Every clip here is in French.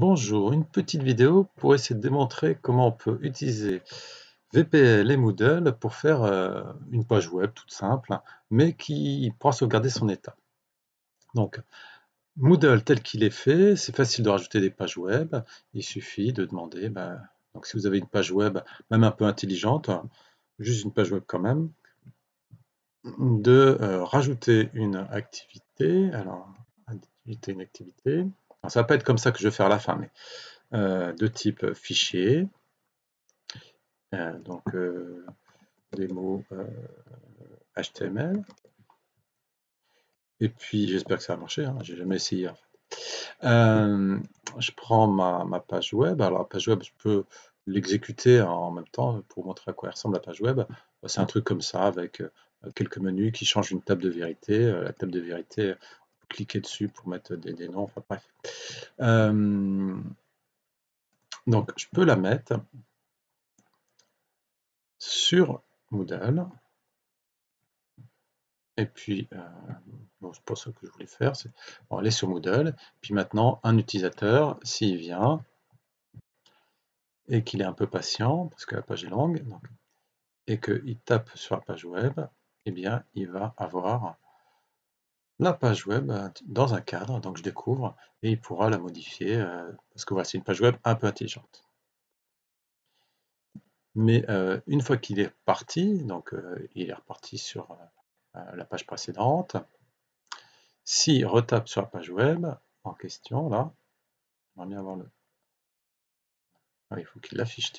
Bonjour, une petite vidéo pour essayer de démontrer comment on peut utiliser VPL et Moodle pour faire euh, une page web toute simple, mais qui pourra sauvegarder son état. Donc, Moodle tel qu'il est fait, c'est facile de rajouter des pages web. Il suffit de demander, ben, donc si vous avez une page web, même un peu intelligente, juste une page web quand même, de euh, rajouter une activité. Alors, une activité ça va pas être comme ça que je vais faire la fin, mais euh, de type euh, fichier. Euh, donc démo des mots HTML. Et puis j'espère que ça va marcher, hein, j'ai jamais essayé en fait. je prends ma, ma, page web. Alors la page web, je peux l'exécuter en même temps pour montrer à quoi ressemble la page web. C'est un truc comme ça avec quelques menus qui changent une table de vérité. La table de vérité, cliquer dessus pour mettre des, noms, enfin bref. Euh, donc je peux la mettre sur Moodle. Et puis, je euh, bon, c'est pas ça que je voulais faire, c'est bon, aller sur Moodle. Puis maintenant, un utilisateur, s'il vient et qu'il est un peu patient, parce que la page est longue, et qu'il tape sur la page web, eh bien, il va avoir la page web euh, dans un cadre, donc je découvre, et il pourra la modifier, euh, parce que voilà, c'est une page web un peu intelligente. Mais euh, une fois qu'il est parti, donc il est reparti sur la page précédente, s'il retape sur la page web en question, là, bien avoir le... Ah, il faut qu'il l'affiche,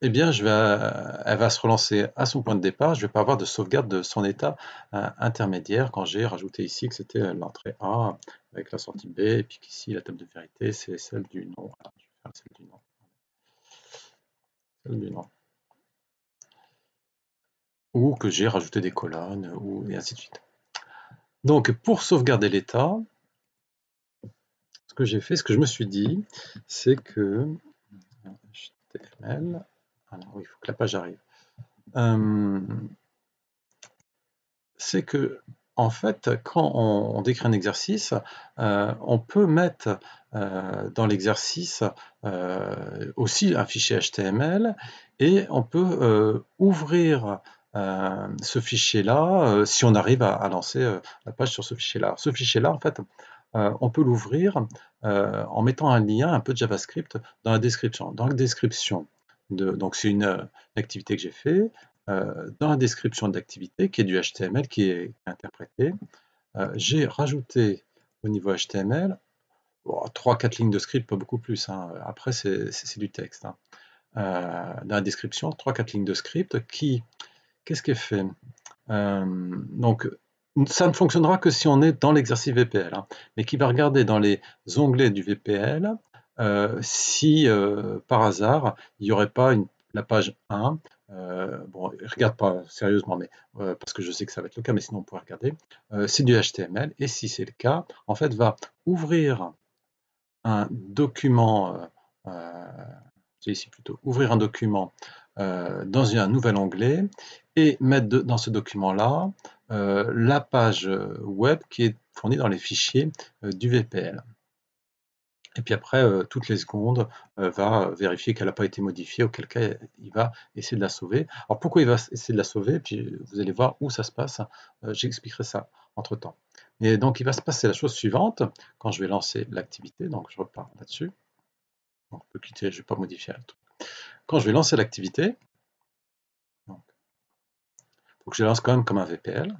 eh bien, euh, elle va se relancer à son point de départ. Je ne vais pas avoir de sauvegarde de son état euh, intermédiaire quand j'ai rajouté ici que c'était euh, l'entrée A avec la sortie B, et puis qu'ici, la table de vérité, c'est celle du nom. je vais faire celle du nom. Celle du nom. Ou que j'ai rajouté des colonnes, ou, et ainsi de suite. Donc, pour sauvegarder l'état, ce que j'ai fait, ce que je me suis dit, c'est que HTML, oui, il faut que la page arrive. Euh, c'est que, en fait, quand on, décrit un exercice, euh, on peut mettre euh, dans l'exercice aussi un fichier HTML et on peut ouvrir ce fichier-là si on arrive à, lancer la page sur ce fichier-là. Ce fichier-là, en fait, on peut l'ouvrir en mettant un lien, un peu de JavaScript dans la description. Dans la description, donc c'est une, euh, activité que j'ai fait. Euh, dans la description de l'activité, qui est du HTML qui est interprété, euh, j'ai rajouté au niveau HTML trois 3-4 lignes de script, pas beaucoup plus. Hein. Après, c'est du texte. Hein. dans la description, 3-4 lignes de script qui, qu'est-ce qui est fait Donc, ça ne fonctionnera que si on est dans l'exercice VPL, hein, mais qui va regarder dans les onglets du VPL euh, si euh, par hasard il n'y aurait pas la page 1 euh, bon, regarde pas sérieusement, mais euh, parce que je sais que ça va être le cas, mais sinon on pourrait regarder. c'est du HTML, et si c'est le cas, en fait, va ouvrir un document, c'est ici plutôt, ouvrir un document dans un nouvel onglet et mettre dans ce document-là la page web qui est fournie dans les fichiers du VPL et puis après, euh, toutes les secondes, euh, va vérifier qu'elle n'a pas été modifiée, auquel cas il va essayer de la sauver. Alors pourquoi il va essayer de la sauver Puis vous allez voir où ça se passe, euh, j'expliquerai ça entre-temps. et donc il va se passer la chose suivante, quand je vais lancer l'activité, donc je repars là-dessus, on peut quitter, je ne vais pas modifier le truc. Quand je vais lancer l'activité, donc je lance quand même comme un VPL,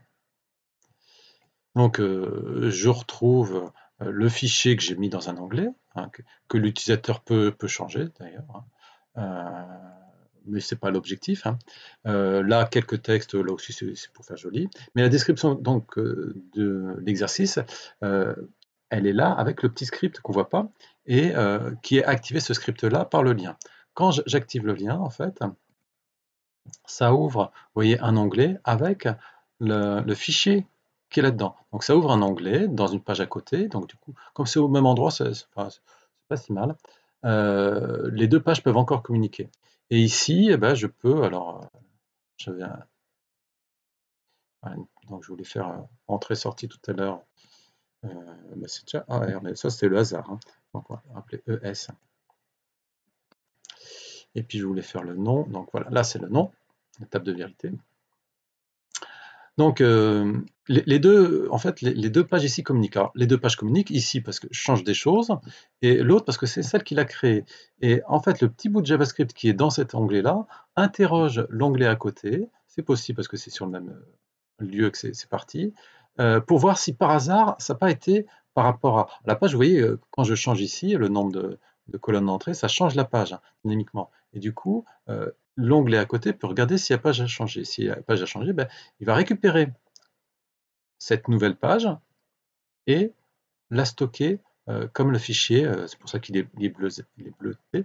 donc je retrouve euh, le fichier que j'ai mis dans un onglet, hein, que, l'utilisateur peut, changer d'ailleurs, hein. euh, mais ce n'est pas l'objectif. Hein. Euh, là, quelques textes, là aussi c'est pour faire joli. Mais la description donc de l'exercice, elle est là avec le petit script qu'on ne voit pas et qui est activé ce script-là par le lien. Quand j'active le lien, en fait, ça ouvre, voyez, un onglet avec le fichier qui est là-dedans. Donc ça ouvre un onglet dans une page à côté. Donc du coup, comme c'est au même endroit, c'est pas, si mal. Euh, les deux pages peuvent encore communiquer. Et ici, eh ben, je peux, alors, euh, donc je voulais faire euh, entrée-sortie tout à l'heure. Ah, ça, c'était le hasard. Hein. Donc, on va appeler ES. Et puis, je voulais faire le nom. Donc, voilà, là, c'est le nom, la table de vérité. Donc, euh, les, deux, en fait, les, deux pages ici communiquent. les deux pages communiquent ici parce que je change des choses, et l'autre parce que c'est celle qu'il a créée. Et en fait, le petit bout de JavaScript qui est dans cet onglet-là interroge l'onglet à côté. C'est possible parce que c'est sur le même euh, lieu que c'est parti, euh, pour voir si par hasard ça n'a pas été par rapport à la page. Vous voyez, quand je change ici le nombre de, colonnes d'entrée, ça change la page hein, dynamiquement. Et du coup, l'onglet à côté peut regarder s'il y a page à changé S'il y a page a changé ben, il va récupérer cette nouvelle page et la stocker euh, comme le fichier. Euh, c'est pour ça qu'il est, bleu, il bleuté.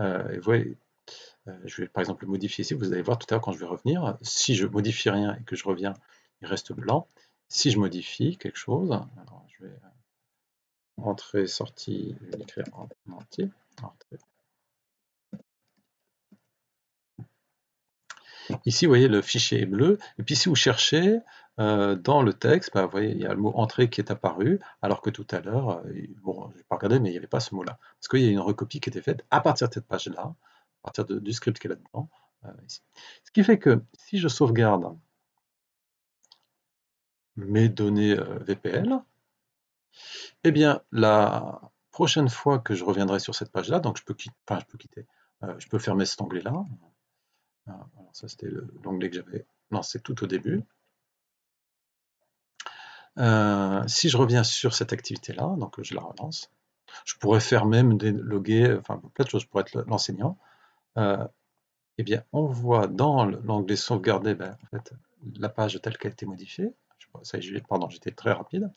Euh, et je vais par exemple le modifier ici. Vous allez voir tout à l'heure quand je vais revenir. Si je modifie rien et que je reviens, il reste blanc. Si je modifie quelque chose, je vais entrer sortie, l'écrire en entier. Ici, vous voyez, le fichier est bleu. Et puis, si vous cherchez euh, dans le texte, bah, vous voyez, il y a le mot entrée qui est apparu, alors que tout à l'heure, euh, bon, je n'ai pas regardé, mais il n'y avait pas ce mot-là. Parce qu'il y a une recopie qui était faite à partir de cette page-là, à partir du script qui est là-dedans. Euh, ce qui fait que si je sauvegarde mes données VPL, eh bien, la prochaine fois que je reviendrai sur cette page-là, donc je peux quitter, je peux fermer cet onglet-là, ah, ça, c'était l'onglet que j'avais lancé tout au début. Euh, si je reviens sur cette activité-là, donc je la relance, je pourrais faire même des loguer, enfin plein de choses pour être l'enseignant. Euh, eh bien, on voit dans l'onglet sauvegarder ben, la page telle qu'elle a été modifiée. Je, ça, pardon, j'étais très rapide.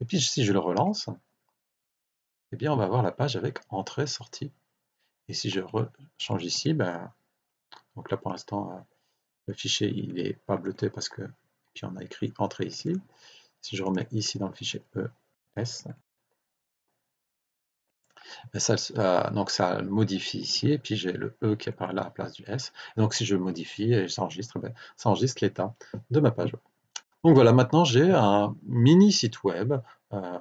Et puis, si je le relance, eh bien, on va avoir la page avec entrée, sortie. Et si je change ici, ben, donc là, pour l'instant, euh, le fichier, il n'est pas bleuté parce que... Puis on a écrit entrer ici. Si je remets ici dans le fichier ES, ben ça, donc ça modifie ici, et puis j'ai le E qui apparaît là à la place du S. donc si je modifie et j'enregistre, ben, ça enregistre l'état de ma page Donc voilà, maintenant j'ai un mini site web euh,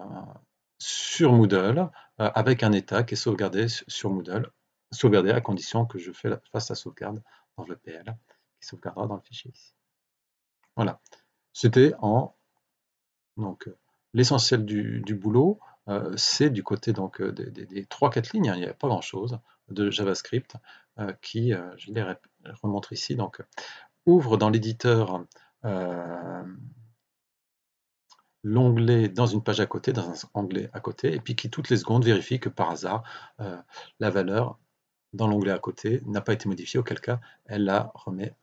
sur Moodle euh, avec un état qui est sauvegardé sur Moodle sauvegarder à condition que je fasse la sauvegarde dans le PL qui sauvegardera dans le fichier ici. Voilà, c'était en donc euh, l'essentiel du, boulot, euh, c'est du côté donc euh, des, 3-4 lignes, hein. il n'y a pas grand-chose de JavaScript qui, je les remontre ici, donc ouvre dans l'éditeur l'onglet dans une page à côté, dans un onglet à côté, et puis qui toutes les secondes vérifie que par hasard la valeur dans l'onglet à côté n'a pas été modifié auquel cas elle la remet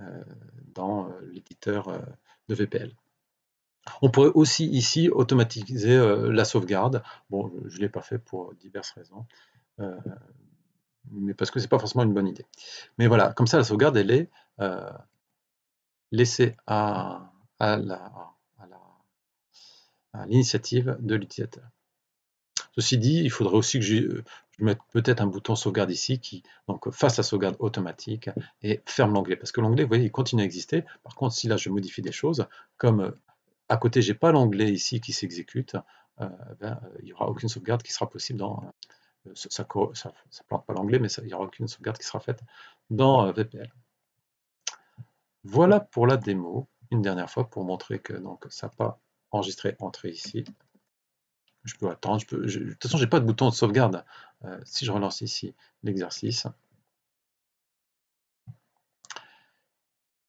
euh, dans euh, l'éditeur euh, de VPL. On pourrait aussi ici automatiser la sauvegarde. Bon, je ne l'ai pas fait pour diverses raisons, mais parce que ce n'est pas forcément une bonne idée. Mais voilà, comme ça, la sauvegarde, elle est laissée à, à l'initiative de l'utilisateur. Ceci dit, il faudrait aussi que je mets peut-être un bouton sauvegarde ici qui donc face à sauvegarde automatique et ferme l'onglet. Parce que l'onglet, vous voyez, il continue à exister. Par contre, si là je modifie des choses, comme euh, à côté, j'ai pas l'onglet ici qui s'exécute, euh, ben, il n'y aura aucune sauvegarde qui sera possible dans. Euh, ça ne plante pas l'onglet, mais ça, il n'y aura aucune sauvegarde qui sera faite dans VPL. Voilà pour la démo, une dernière fois pour montrer que donc, ça n'a pas enregistré entrée ici, je peux attendre, je de toute façon, je n'ai pas de bouton de sauvegarde. Euh, si je relance ici l'exercice,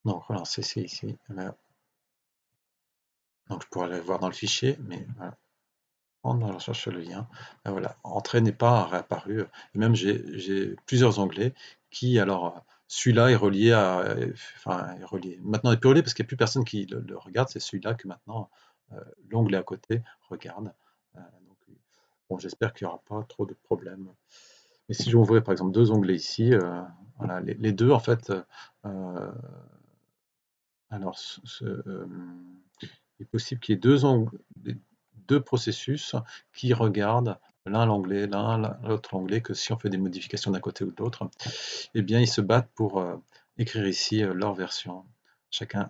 donc relancer c'est ici. Donc je pourrais aller voir dans le fichier, mais voilà. On cherche le lien. Ben voilà, entrée n'est pas réapparue Et même j'ai plusieurs onglets qui, alors, celui-là est relié à, enfin, est relié. Maintenant, il est plus relié parce qu'il n'y a plus personne qui le, regarde. C'est celui-là que maintenant euh, l'onglet à côté regarde. Euh, euh, bon, j'espère qu'il n'y aura pas trop de problèmes. Mais si j'ouvre par exemple deux onglets ici, euh, les, deux en fait, alors il est possible qu'il y ait deux, deux processus qui regardent l'un l'anglais, l'un l'autre l'anglais, que si on fait des modifications d'un côté ou de l'autre, eh bien ils se battent pour écrire ici leur version. Chacun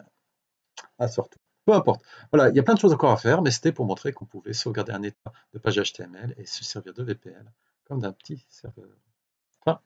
a surtout peu importe. Voilà, il y a plein de choses encore à faire, mais c'était pour montrer qu'on pouvait sauvegarder un état de page HTML et se servir de VPL comme d'un petit serveur. Enfin,